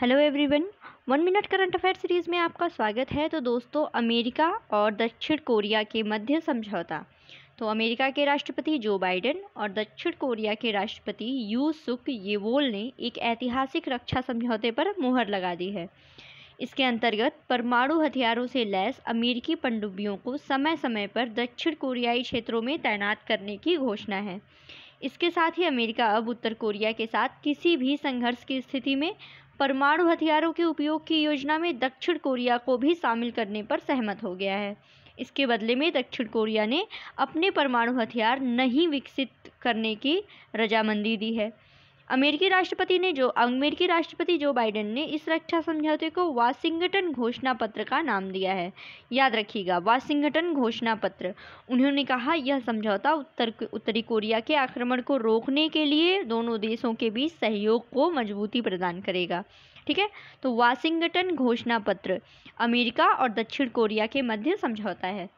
hello everyone one minute current affair series में आपका स्वागत है तो दोस्तों अमेरिका और दक्षिण कोरिया के मध्य समझौता तो अमेरिका के राष्ट्रपति जो बाइडेन और दक्षिण कोरिया के राष्ट्रपति यू सुक येवोल ने एक ऐतिहासिक रक्षा समझौते पर मुहर लगा दी है इसके अंतर्गत परमाणु हथियारों से लैस अमेरिकी पनडुब्बियों को समय समय पर दक्षिण कोरियाई क्षेत्रों में तैनात करने की घोषणा है इसके साथ ही अमेरिका अब उत्तर कोरिया के साथ किसी भी संघर्ष की स्थिति में परमाणु हथियारों के उपयोग की योजना में दक्षिण कोरिया को भी शामिल करने पर सहमत हो गया है इसके बदले में दक्षिण कोरिया ने अपने परमाणु हथियार नहीं विकसित करने की रजामंदी दी है अमेरिकी राष्ट्रपति ने जो अमेरिकी राष्ट्रपति जो बाइडेन ने इस रक्षा समझौते को वाशिंगटन घोषणा पत्र का नाम दिया है याद रखिएगा वाशिंगटन घोषणा पत्र उन्होंने कहा यह समझौता उत्तर उत्तरी कोरिया के आक्रमण को रोकने के लिए दोनों देशों के बीच सहयोग को मजबूती प्रदान करेगा ठीक है तो वाशिंगटन घोषणा पत्र अमेरिका और दक्षिण कोरिया के मध्य समझौता है